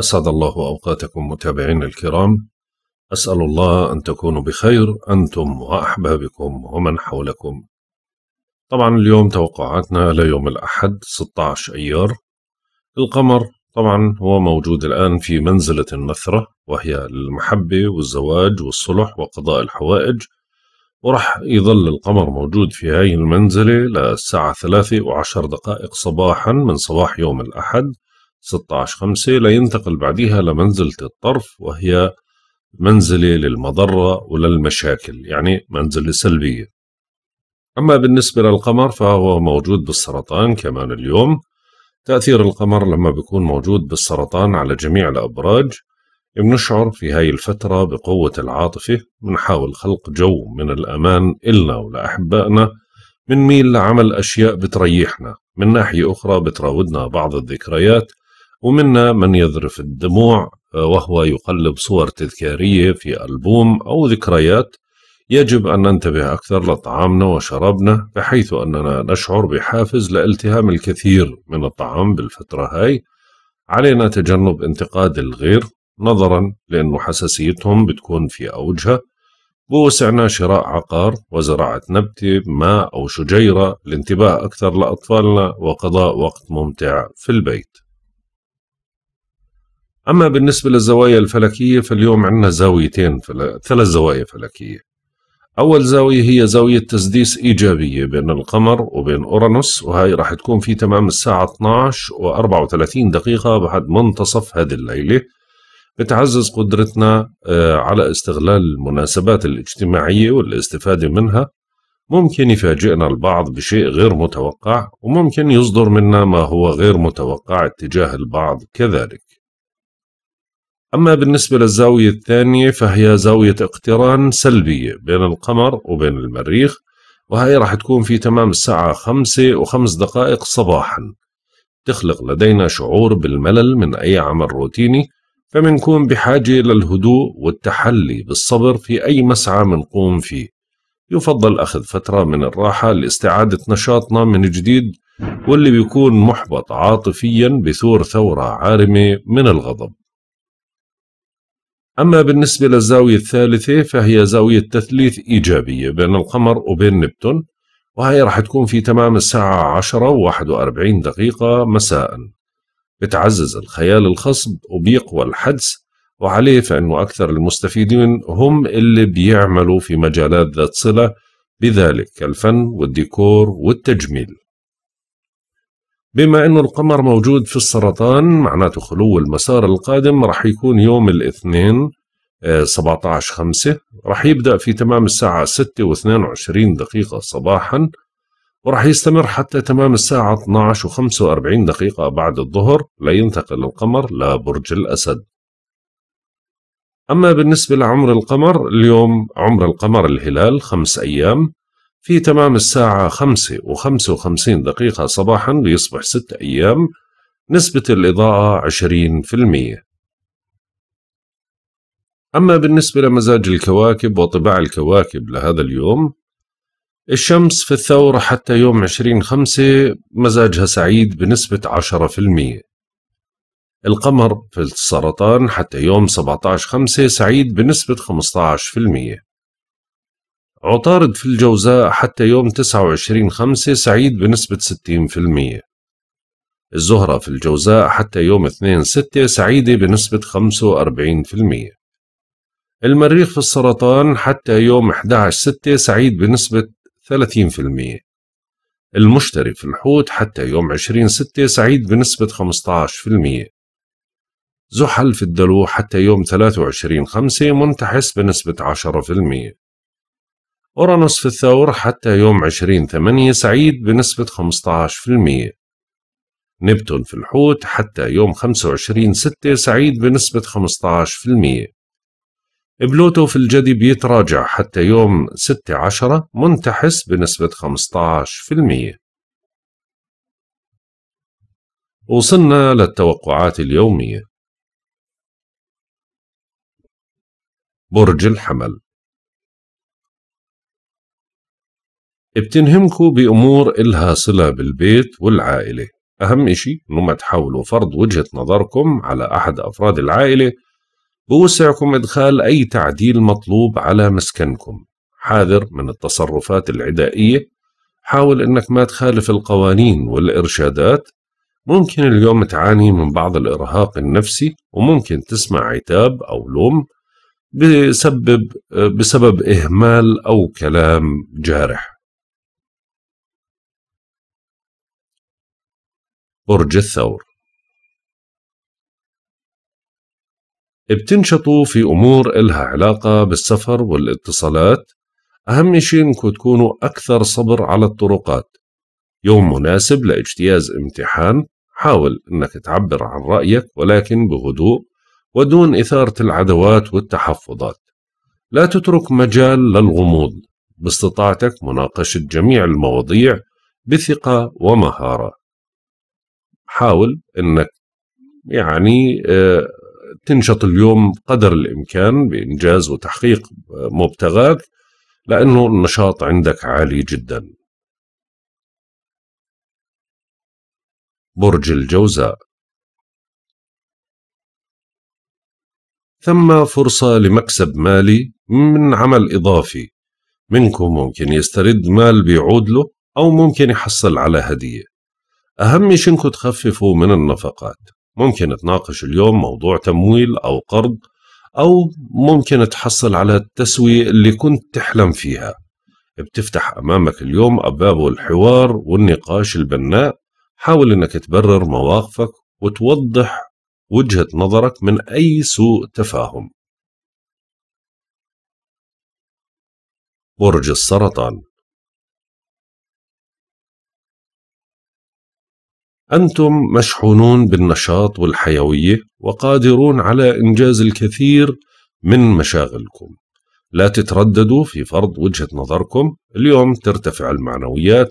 أسعد الله أوقاتكم متابعين الكرام أسأل الله أن تكونوا بخير أنتم وأحبابكم ومن حولكم طبعا اليوم توقعاتنا ليوم الأحد 16 أيار القمر طبعا هو موجود الآن في منزلة النثرة وهي المحبة والزواج والصلح وقضاء الحوائج ورح يظل القمر موجود في هاي المنزلة للساعة ثلاثة وعشر دقائق صباحا من صباح يوم الأحد 16 5 لينتقل بعدها لمنزلة الطرف وهي منزلة للمضرة وللمشاكل يعني منزلة سلبية أما بالنسبة للقمر فهو موجود بالسرطان كمان اليوم تأثير القمر لما بيكون موجود بالسرطان على جميع الأبراج بنشعر في هاي الفترة بقوة العاطفة بنحاول خلق جو من الأمان إلنا ولأحبائنا بنميل لعمل أشياء بتريحنا من ناحية أخرى بتراودنا بعض الذكريات ومنا من يذرف الدموع آه، وهو يقلب صور تذكارية في ألبوم أو ذكريات يجب أن ننتبه أكثر لطعامنا وشرابنا بحيث أننا نشعر بحافز لالتهام الكثير من الطعام بالفترة هاي علينا تجنب انتقاد الغير نظرا لأن حساسيتهم بتكون في أوجها بوسعنا شراء عقار وزراعة نبتة ماء أو شجيرة لانتباه أكثر لأطفالنا وقضاء وقت ممتع في البيت أما بالنسبة للزوايا الفلكية فاليوم عندنا زاويتين فل... ثلاث زوايا فلكية أول زاوية هي زاوية تسديس إيجابية بين القمر وبين أورانوس وهي راح تكون في تمام الساعة 12 و 34 دقيقة بعد منتصف هذه الليلة بتعزز قدرتنا آه، على استغلال المناسبات الاجتماعية والاستفادة منها ممكن يفاجئنا البعض بشيء غير متوقع وممكن يصدر منا ما هو غير متوقع اتجاه البعض كذلك أما بالنسبة للزاوية الثانية فهي زاوية اقتران سلبية بين القمر وبين المريخ وهي راح تكون في تمام الساعة خمسة وخمس دقائق صباحا تخلق لدينا شعور بالملل من أي عمل روتيني فمنكون بحاجة للهدوء والتحلي بالصبر في أي مسعى منقوم فيه يفضل أخذ فترة من الراحة لاستعادة نشاطنا من جديد واللي بيكون محبط عاطفيا بثور ثورة عارمة من الغضب أما بالنسبة للزاوية الثالثة فهي زاوية تثليث إيجابية بين القمر وبين نبتون وهي رح تكون في تمام الساعة 10 و 41 دقيقة مساء بتعزز الخيال الخصب وبيقوى الحدس وعليه فإنه أكثر المستفيدين هم اللي بيعملوا في مجالات ذات صلة بذلك الفن والديكور والتجميل بما أنه القمر موجود في السرطان معناته خلو المسار القادم رح يكون يوم الاثنين 17 5 رح يبدأ في تمام الساعة 6 و22 دقيقة صباحا ورح يستمر حتى تمام الساعة 12 و45 دقيقة بعد الظهر لينتقل القمر لبرج الأسد أما بالنسبة لعمر القمر اليوم عمر القمر الهلال خمس أيام في تمام الساعة خمسة و وخمسين دقيقة صباحا ليصبح 6 أيام نسبة الإضاءة المية أما بالنسبة لمزاج الكواكب وطباع الكواكب لهذا اليوم الشمس في الثورة حتى يوم عشرين خمسة مزاجها سعيد بنسبة المية القمر في السرطان حتى يوم سبعتاش خمسة سعيد بنسبة المية عطارد في الجوزاء حتى يوم 29 خمسة سعيد بنسبة 60% الزهرة في الجوزاء حتى يوم 2 6 سعيدة بنسبة 45% المريخ في السرطان حتى يوم 11 6 سعيد بنسبة 30% المشتري في الحوت حتى يوم 20 6 سعيد بنسبة 15% زحل في الدلو حتى يوم 23 5 منتحس بنسبة المية أورانوس في الثور حتى يوم 20 8 سعيد بنسبة 15% نبتون في الحوت حتى يوم 25 6 سعيد بنسبة 15% بلوتو في الجدي بيتراجع حتى يوم ستة عشرة منتحس بنسبة 15% وصلنا للتوقعات اليومية برج الحمل بتنهمكوا بأمور إلها صلة بالبيت والعائلة أهم إشي إنه ما تحاولوا فرض وجهة نظركم على أحد أفراد العائلة بوسعكم إدخال أي تعديل مطلوب على مسكنكم حاذر من التصرفات العدائية حاول إنك ما تخالف القوانين والإرشادات ممكن اليوم تعاني من بعض الإرهاق النفسي وممكن تسمع عتاب أو لوم بسبب, بسبب إهمال أو كلام جارح برج الثور بتنشطوا في أمور إلها علاقة بالسفر والاتصالات أهم شيء إنكم تكونوا أكثر صبر على الطرقات يوم مناسب لاجتياز امتحان حاول إنك تعبر عن رأيك ولكن بهدوء ودون إثارة العدوات والتحفظات لا تترك مجال للغموض باستطاعتك مناقشة جميع المواضيع بثقة ومهارة حاول انك يعني آه، تنشط اليوم قدر الامكان بانجاز وتحقيق آه، مبتغاك لانه النشاط عندك عالي جدا برج الجوزاء ثم فرصة لمكسب مالي من عمل إضافي منكم ممكن يسترد مال بيعود له أو ممكن يحصل على هدية أهم شيء إنكم تخففوا من النفقات ممكن تناقش اليوم موضوع تمويل أو قرض أو ممكن تحصل على التسوية اللي كنت تحلم فيها بتفتح أمامك اليوم أبواب الحوار والنقاش البناء حاول أنك تبرر مواقفك وتوضح وجهة نظرك من أي سوء تفاهم برج السرطان أنتم مشحونون بالنشاط والحيوية وقادرون على إنجاز الكثير من مشاغلكم لا تترددوا في فرض وجهة نظركم اليوم ترتفع المعنويات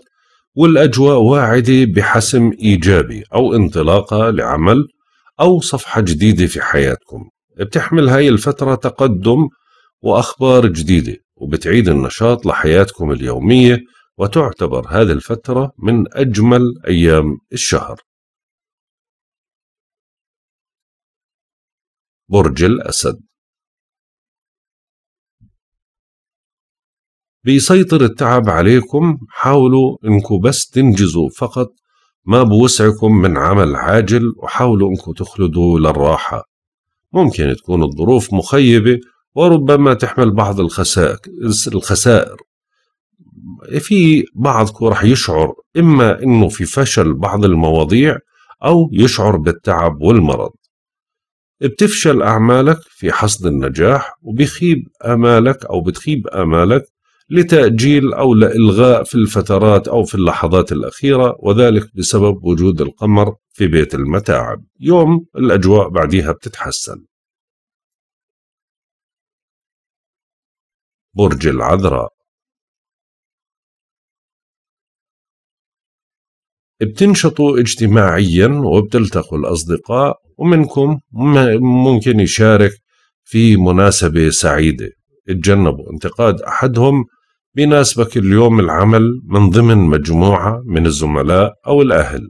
والأجواء واعدة بحسم إيجابي أو انطلاقة لعمل أو صفحة جديدة في حياتكم بتحمل هاي الفترة تقدم وأخبار جديدة وبتعيد النشاط لحياتكم اليومية وتعتبر هذه الفترة من أجمل أيام الشهر برج الأسد بيسيطر التعب عليكم حاولوا انكم بس تنجزوا فقط ما بوسعكم من عمل عاجل وحاولوا انكم تخلدوا للراحة ممكن تكون الظروف مخيبة وربما تحمل بعض الخسائر في بعضكم راح يشعر إما أنه في فشل بعض المواضيع أو يشعر بالتعب والمرض بتفشل أعمالك في حصد النجاح وبيخيب آمالك أو بتخيب آمالك لتأجيل أو لإلغاء في الفترات أو في اللحظات الأخيرة وذلك بسبب وجود القمر في بيت المتاعب يوم الأجواء بعديها بتتحسن برج العذراء بتنشطوا اجتماعيا وبتلتقوا الأصدقاء ومنكم ممكن يشارك في مناسبة سعيدة اتجنبوا انتقاد أحدهم بيناسبك اليوم العمل من ضمن مجموعة من الزملاء أو الأهل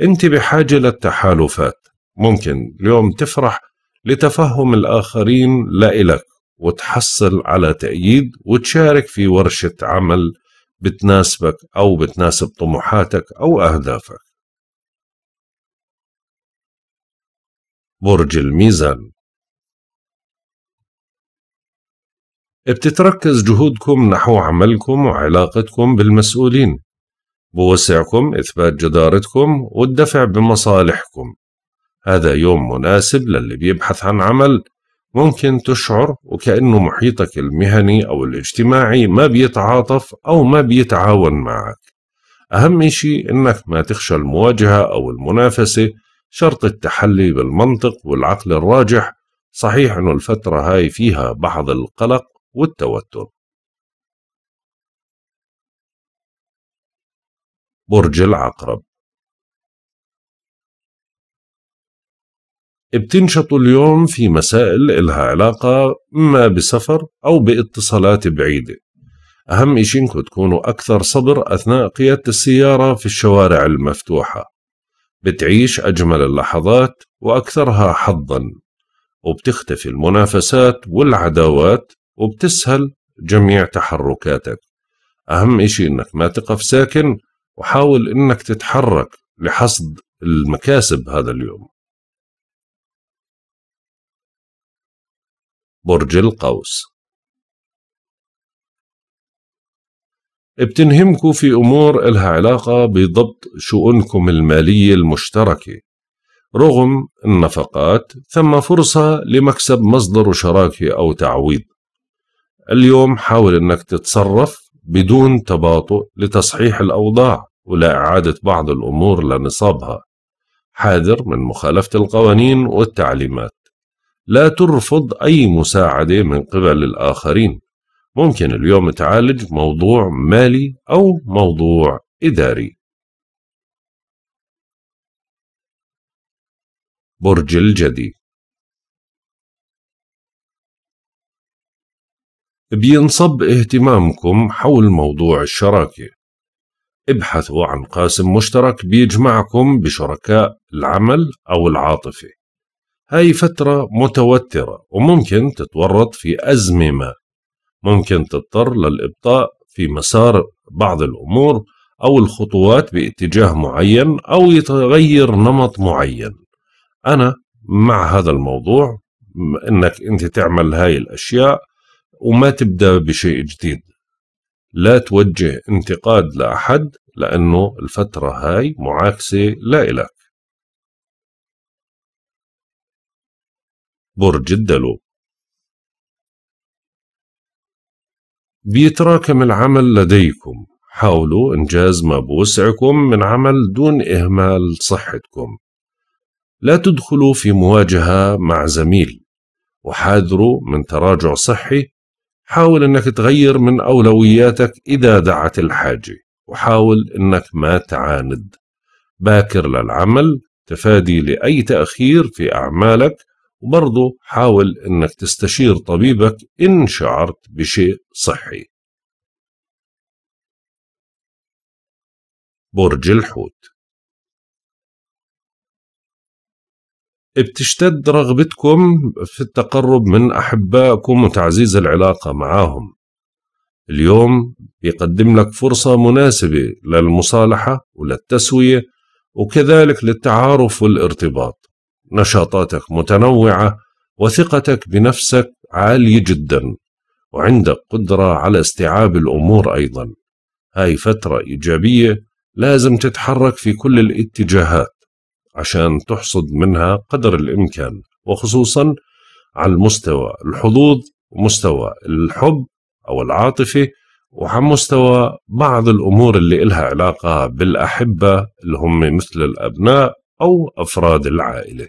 أنت بحاجة للتحالفات ممكن اليوم تفرح لتفهم الآخرين لإلك وتحصل على تأييد وتشارك في ورشة عمل بتناسبك أو بتناسب طموحاتك أو أهدافك برج الميزان بتتركز جهودكم نحو عملكم وعلاقتكم بالمسؤولين بوسعكم إثبات جدارتكم والدفع بمصالحكم هذا يوم مناسب للي بيبحث عن عمل ممكن تشعر وكأنه محيطك المهني أو الاجتماعي ما بيتعاطف أو ما بيتعاون معك أهم شيء إنك ما تخشى المواجهة أو المنافسة شرط التحلي بالمنطق والعقل الراجح صحيح أنه الفترة هاي فيها بعض القلق والتوتر برج العقرب بتنشطوا اليوم في مسائل إلها علاقة ما بسفر أو باتصالات بعيدة أهم إشي إنكم تكونوا أكثر صبر أثناء قيادة السيارة في الشوارع المفتوحة بتعيش أجمل اللحظات وأكثرها حظا وبتختفي المنافسات والعداوات وبتسهل جميع تحركاتك أهم إشي إنك ما تقف ساكن وحاول إنك تتحرك لحصد المكاسب هذا اليوم برج القوس بتنهمكم في أمور إلها علاقة بضبط شؤونكم المالية المشتركة رغم النفقات ثم فرصة لمكسب مصدر شراكة أو تعويض اليوم حاول أنك تتصرف بدون تباطؤ لتصحيح الأوضاع ولا إعادة بعض الأمور لنصابها حاذر من مخالفة القوانين والتعليمات لا ترفض أي مساعدة من قبل الآخرين ممكن اليوم تعالج موضوع مالي أو موضوع إداري برج الجدي بينصب اهتمامكم حول موضوع الشراكة ابحثوا عن قاسم مشترك بيجمعكم بشركاء العمل أو العاطفة هاي فترة متوترة وممكن تتورط في أزمة ما ممكن تضطر للإبطاء في مسار بعض الأمور أو الخطوات باتجاه معين أو يتغير نمط معين أنا مع هذا الموضوع انك انت تعمل هاي الاشياء وما تبدا بشيء جديد لا توجه انتقاد لاحد لانه الفتره هاي معاكسه لا الك برج الدلو بيتراكم العمل لديكم حاولوا إنجاز ما بوسعكم من عمل دون إهمال صحتكم لا تدخلوا في مواجهة مع زميل وحاذروا من تراجع صحي حاول أنك تغير من أولوياتك إذا دعت الحاجة وحاول أنك ما تعاند باكر للعمل تفادي لأي تأخير في أعمالك وبرضه حاول انك تستشير طبيبك ان شعرت بشيء صحي برج الحوت بتشتد رغبتكم في التقرب من أحبائكم وتعزيز العلاقة معهم اليوم بيقدم لك فرصة مناسبة للمصالحة وللتسوية وكذلك للتعارف والارتباط نشاطاتك متنوعة وثقتك بنفسك عالية جدا وعندك قدرة على استيعاب الأمور أيضا هاي فترة إيجابية لازم تتحرك في كل الاتجاهات عشان تحصد منها قدر الإمكان وخصوصا على المستوى الحظوظ ومستوى الحب أو العاطفة وعلى مستوى بعض الأمور اللي إلها علاقة بالأحبة اللي هم مثل الأبناء أو أفراد العائلة